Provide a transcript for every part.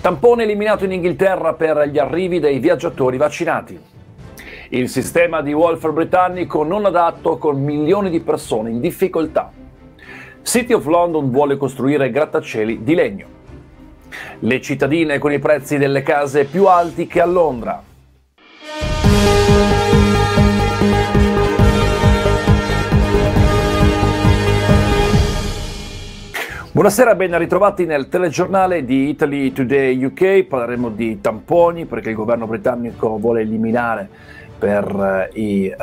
Tampone eliminato in Inghilterra per gli arrivi dei viaggiatori vaccinati. Il sistema di welfare britannico non adatto con milioni di persone in difficoltà. City of London vuole costruire grattacieli di legno. Le cittadine con i prezzi delle case più alti che a Londra. Buonasera, ben ritrovati nel telegiornale di Italy Today UK. Parleremo di tamponi perché il governo britannico vuole eliminare per eh, i eh,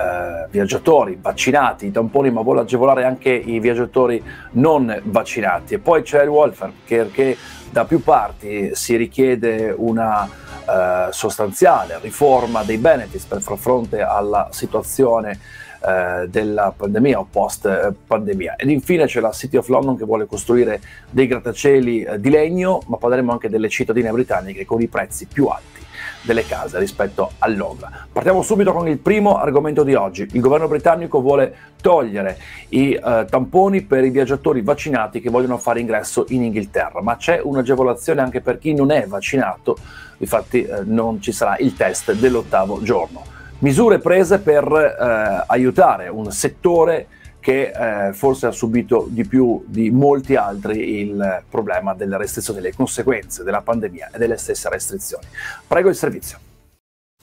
viaggiatori vaccinati i tamponi, ma vuole agevolare anche i viaggiatori non vaccinati. E poi c'è il welfare perché da più parti si richiede una eh, sostanziale riforma dei benefits per far fronte alla situazione eh, della pandemia o post pandemia. Ed infine c'è la City of London che vuole costruire dei grattacieli eh, di legno, ma parleremo anche delle cittadine britanniche con i prezzi più alti delle case rispetto a Londra. Partiamo subito con il primo argomento di oggi. Il governo britannico vuole togliere i eh, tamponi per i viaggiatori vaccinati che vogliono fare ingresso in Inghilterra, ma c'è un'agevolazione anche per chi non è vaccinato, infatti eh, non ci sarà il test dell'ottavo giorno misure prese per eh, aiutare un settore che eh, forse ha subito di più di molti altri il problema delle restrizioni, le conseguenze della pandemia e delle stesse restrizioni. Prego il servizio.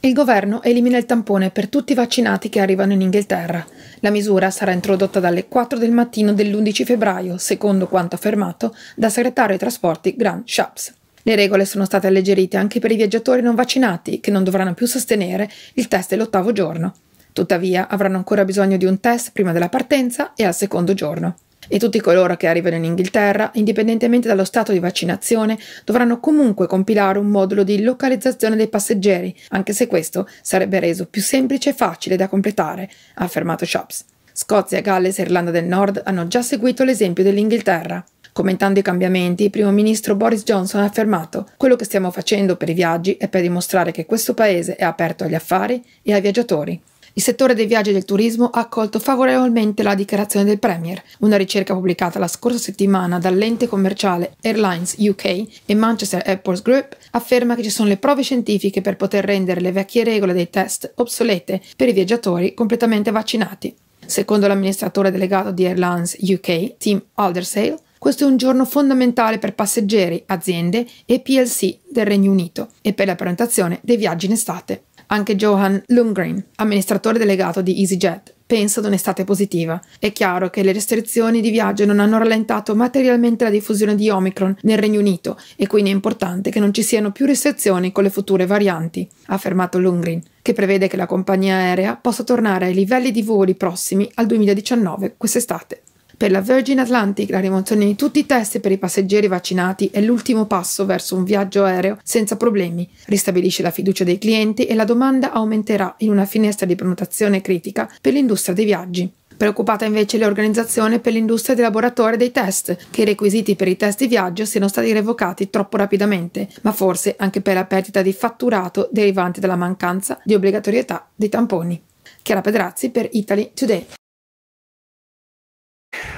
Il governo elimina il tampone per tutti i vaccinati che arrivano in Inghilterra. La misura sarà introdotta dalle 4 del mattino dell'11 febbraio, secondo quanto affermato dal segretario ai trasporti Grant Shapps. Le regole sono state alleggerite anche per i viaggiatori non vaccinati, che non dovranno più sostenere il test dell'ottavo giorno. Tuttavia avranno ancora bisogno di un test prima della partenza e al secondo giorno. E tutti coloro che arrivano in Inghilterra, indipendentemente dallo stato di vaccinazione, dovranno comunque compilare un modulo di localizzazione dei passeggeri, anche se questo sarebbe reso più semplice e facile da completare, ha affermato Shops. Scozia, Galles e Irlanda del Nord hanno già seguito l'esempio dell'Inghilterra. Commentando i cambiamenti, il primo ministro Boris Johnson ha affermato quello che stiamo facendo per i viaggi è per dimostrare che questo paese è aperto agli affari e ai viaggiatori. Il settore dei viaggi e del turismo ha accolto favorevolmente la dichiarazione del Premier. Una ricerca pubblicata la scorsa settimana dall'ente commerciale Airlines UK e Manchester Airports Group afferma che ci sono le prove scientifiche per poter rendere le vecchie regole dei test obsolete per i viaggiatori completamente vaccinati. Secondo l'amministratore delegato di Airlines UK, Tim Aldersale, questo è un giorno fondamentale per passeggeri, aziende e PLC del Regno Unito e per la prenotazione dei viaggi in estate. Anche Johan Lundgren, amministratore delegato di EasyJet, pensa ad un'estate positiva. È chiaro che le restrizioni di viaggio non hanno rallentato materialmente la diffusione di Omicron nel Regno Unito e quindi è importante che non ci siano più restrizioni con le future varianti, ha affermato Lundgren, che prevede che la compagnia aerea possa tornare ai livelli di voli prossimi al 2019 quest'estate. Per la Virgin Atlantic la rimozione di tutti i test per i passeggeri vaccinati è l'ultimo passo verso un viaggio aereo senza problemi, ristabilisce la fiducia dei clienti e la domanda aumenterà in una finestra di prenotazione critica per l'industria dei viaggi. Preoccupata invece l'organizzazione per l'industria del laboratorio dei test, che i requisiti per i test di viaggio siano stati revocati troppo rapidamente, ma forse anche per la perdita di fatturato derivante dalla mancanza di obbligatorietà dei tamponi. Chiara Pedrazzi per Italy Today.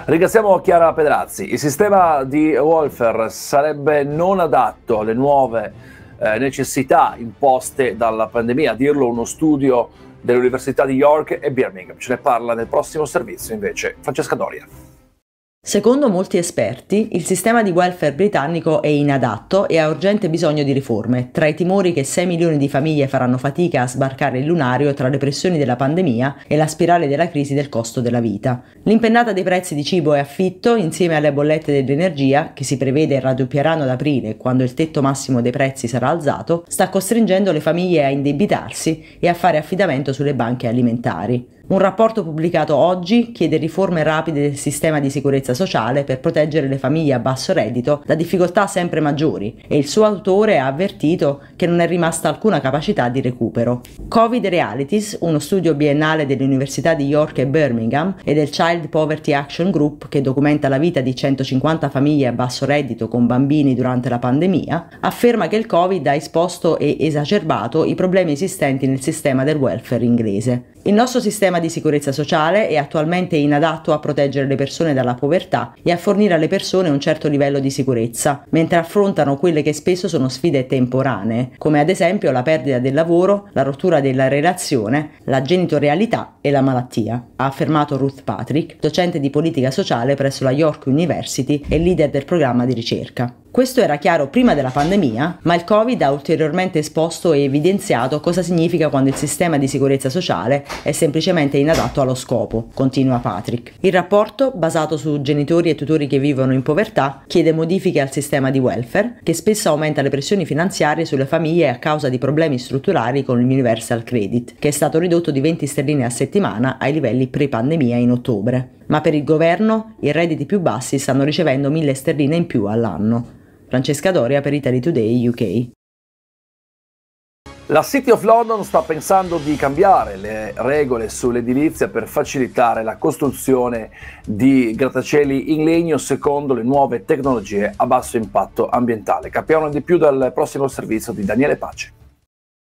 Ringraziamo Chiara Pedrazzi. Il sistema di Wolfer sarebbe non adatto alle nuove eh, necessità imposte dalla pandemia, a dirlo uno studio dell'Università di York e Birmingham. Ce ne parla nel prossimo servizio invece Francesca Doria. Secondo molti esperti, il sistema di welfare britannico è inadatto e ha urgente bisogno di riforme, tra i timori che 6 milioni di famiglie faranno fatica a sbarcare il lunario tra le pressioni della pandemia e la spirale della crisi del costo della vita. L'impennata dei prezzi di cibo e affitto, insieme alle bollette dell'energia, che si prevede raddoppieranno ad aprile quando il tetto massimo dei prezzi sarà alzato, sta costringendo le famiglie a indebitarsi e a fare affidamento sulle banche alimentari. Un rapporto pubblicato oggi chiede riforme rapide del sistema di sicurezza sociale per proteggere le famiglie a basso reddito da difficoltà sempre maggiori e il suo autore ha avvertito che non è rimasta alcuna capacità di recupero. Covid Realities, uno studio biennale dell'Università di York e Birmingham e del Child Poverty Action Group che documenta la vita di 150 famiglie a basso reddito con bambini durante la pandemia, afferma che il Covid ha esposto e esacerbato i problemi esistenti nel sistema del welfare inglese. Il nostro sistema di sicurezza sociale è attualmente inadatto a proteggere le persone dalla povertà e a fornire alle persone un certo livello di sicurezza, mentre affrontano quelle che spesso sono sfide temporanee, come ad esempio la perdita del lavoro, la rottura della relazione, la genitorialità e la malattia, ha affermato Ruth Patrick, docente di politica sociale presso la York University e leader del programma di ricerca. Questo era chiaro prima della pandemia, ma il Covid ha ulteriormente esposto e evidenziato cosa significa quando il sistema di sicurezza sociale è semplicemente inadatto allo scopo, continua Patrick. Il rapporto, basato su genitori e tutori che vivono in povertà, chiede modifiche al sistema di welfare, che spesso aumenta le pressioni finanziarie sulle famiglie a causa di problemi strutturali con l'Universal Credit, che è stato ridotto di 20 sterline a settimana ai livelli pre-pandemia in ottobre. Ma per il governo i redditi più bassi stanno ricevendo 1000 sterline in più all'anno. Francesca Doria per Italy Today UK. La City of London sta pensando di cambiare le regole sull'edilizia per facilitare la costruzione di grattacieli in legno secondo le nuove tecnologie a basso impatto ambientale. Capiamo di più dal prossimo servizio di Daniele Pace.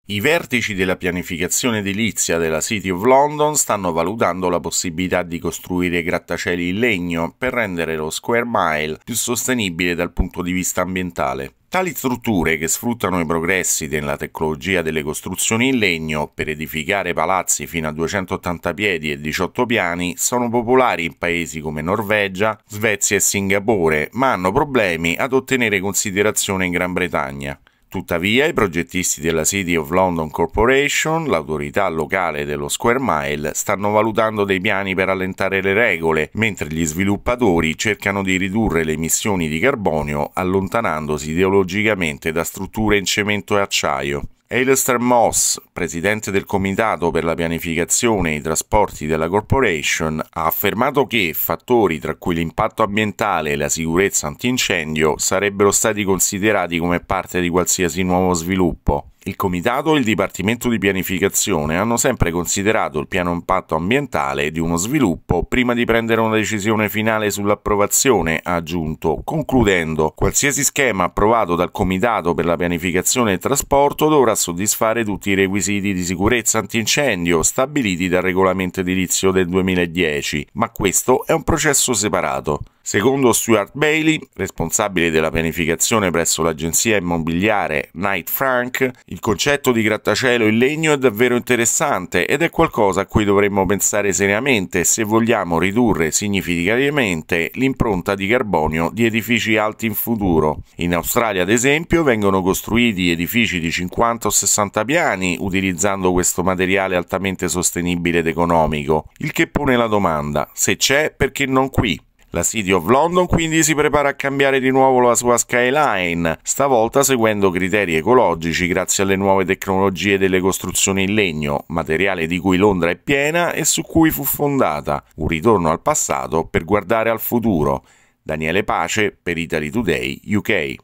I vertici della pianificazione edilizia della City of London stanno valutando la possibilità di costruire grattacieli in legno per rendere lo square mile più sostenibile dal punto di vista ambientale. Tali strutture, che sfruttano i progressi della tecnologia delle costruzioni in legno per edificare palazzi fino a 280 piedi e 18 piani, sono popolari in paesi come Norvegia, Svezia e Singapore, ma hanno problemi ad ottenere considerazione in Gran Bretagna. Tuttavia, i progettisti della City of London Corporation, l'autorità locale dello Square Mile, stanno valutando dei piani per allentare le regole, mentre gli sviluppatori cercano di ridurre le emissioni di carbonio allontanandosi ideologicamente da strutture in cemento e acciaio. Alistair Moss, presidente del comitato per la pianificazione e i trasporti della corporation, ha affermato che fattori tra cui l'impatto ambientale e la sicurezza antincendio sarebbero stati considerati come parte di qualsiasi nuovo sviluppo. Il Comitato e il Dipartimento di Pianificazione hanno sempre considerato il piano impatto ambientale di uno sviluppo prima di prendere una decisione finale sull'approvazione, ha aggiunto, concludendo qualsiasi schema approvato dal Comitato per la pianificazione e il trasporto dovrà soddisfare tutti i requisiti di sicurezza antincendio stabiliti dal regolamento edilizio del 2010, ma questo è un processo separato. Secondo Stuart Bailey, responsabile della pianificazione presso l'agenzia immobiliare Knight Frank, il concetto di grattacielo in legno è davvero interessante ed è qualcosa a cui dovremmo pensare seriamente se vogliamo ridurre significativamente l'impronta di carbonio di edifici alti in futuro. In Australia, ad esempio, vengono costruiti edifici di 50 o 60 piani utilizzando questo materiale altamente sostenibile ed economico, il che pone la domanda se c'è perché non qui. La City of London quindi si prepara a cambiare di nuovo la sua skyline, stavolta seguendo criteri ecologici grazie alle nuove tecnologie delle costruzioni in legno, materiale di cui Londra è piena e su cui fu fondata, un ritorno al passato per guardare al futuro. Daniele Pace per Italy Today UK.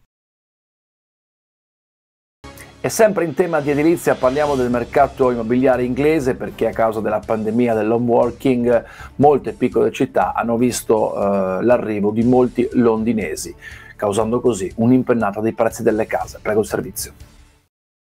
E sempre in tema di edilizia parliamo del mercato immobiliare inglese perché a causa della pandemia dell'home working molte piccole città hanno visto eh, l'arrivo di molti londinesi, causando così un'impennata dei prezzi delle case. Prego il servizio.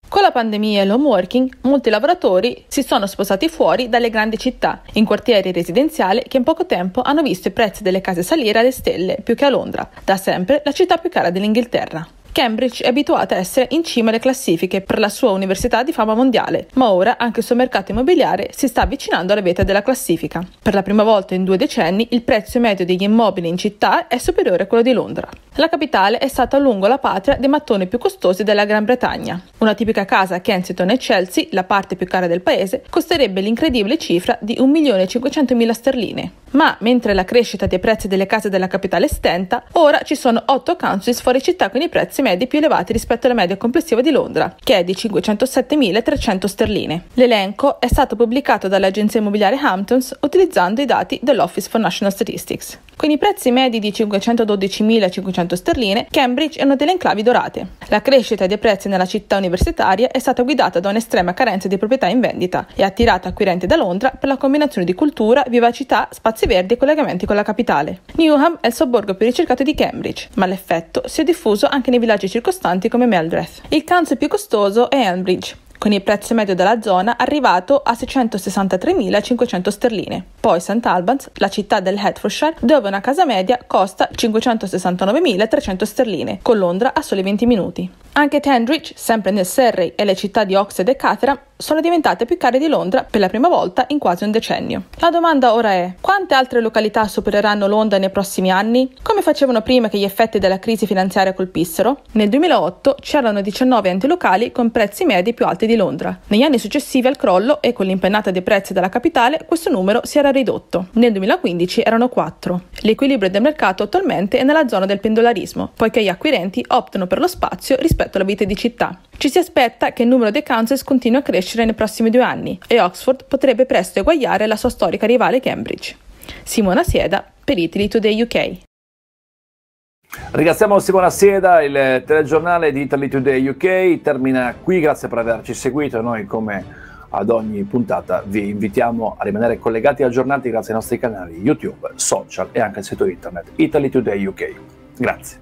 Con la pandemia e l'home working, molti lavoratori si sono spostati fuori dalle grandi città, in quartieri residenziali che in poco tempo hanno visto i prezzi delle case salire alle stelle più che a Londra, da sempre la città più cara dell'Inghilterra. Cambridge è abituata a essere in cima alle classifiche per la sua università di fama mondiale, ma ora anche il suo mercato immobiliare si sta avvicinando alla vetta della classifica. Per la prima volta in due decenni il prezzo medio degli immobili in città è superiore a quello di Londra. La capitale è stata a lungo la patria dei mattoni più costosi della Gran Bretagna. Una tipica casa a Kensington e Chelsea, la parte più cara del paese, costerebbe l'incredibile cifra di 1.500.000 sterline. Ma mentre la crescita dei prezzi delle case della capitale stenta, ora ci sono 8 councils fuori città con i prezzi classi medie più elevati rispetto alla media complessiva di Londra, che è di 507.300 sterline. L'elenco è stato pubblicato dall'agenzia immobiliare Hamptons utilizzando i dati dell'Office for National Statistics. Con i prezzi medi di 512.500 sterline, Cambridge è una delle enclavi dorate. La crescita dei prezzi nella città universitaria è stata guidata da un'estrema carenza di proprietà in vendita e ha attirato acquirenti da Londra per la combinazione di cultura, vivacità, spazi verdi e collegamenti con la capitale. Newham è il sobborgo più ricercato di Cambridge, ma l'effetto si è diffuso anche nei villaggi villaggi circostanti come Meldreth. Il Canzo più costoso è Elmbridge, con il prezzo medio della zona arrivato a 663.500 sterline. Poi St. Albans, la città del Hertfordshire, dove una casa media costa 569.300 sterline, con Londra a soli 20 minuti. Anche Tendridge, sempre nel Surrey, e le città di Oxford e Caterham sono diventate più care di Londra per la prima volta in quasi un decennio. La domanda ora è: quante altre località supereranno Londra nei prossimi anni? Come facevano prima che gli effetti della crisi finanziaria colpissero? Nel 2008 c'erano 19 enti locali con prezzi medi più alti di di Londra. Negli anni successivi al crollo e con l'impennata dei prezzi della capitale, questo numero si era ridotto. Nel 2015 erano 4. L'equilibrio del mercato attualmente è nella zona del pendolarismo, poiché gli acquirenti optano per lo spazio rispetto alla vita di città. Ci si aspetta che il numero dei councils continui a crescere nei prossimi due anni e Oxford potrebbe presto eguagliare la sua storica rivale Cambridge. Simona Sieda per Italy Today UK. Ringraziamo Simona Sieda, il telegiornale di Italy Today UK termina qui, grazie per averci seguito, noi come ad ogni puntata vi invitiamo a rimanere collegati e aggiornati grazie ai nostri canali YouTube, social e anche al sito internet Italy Today UK. Grazie.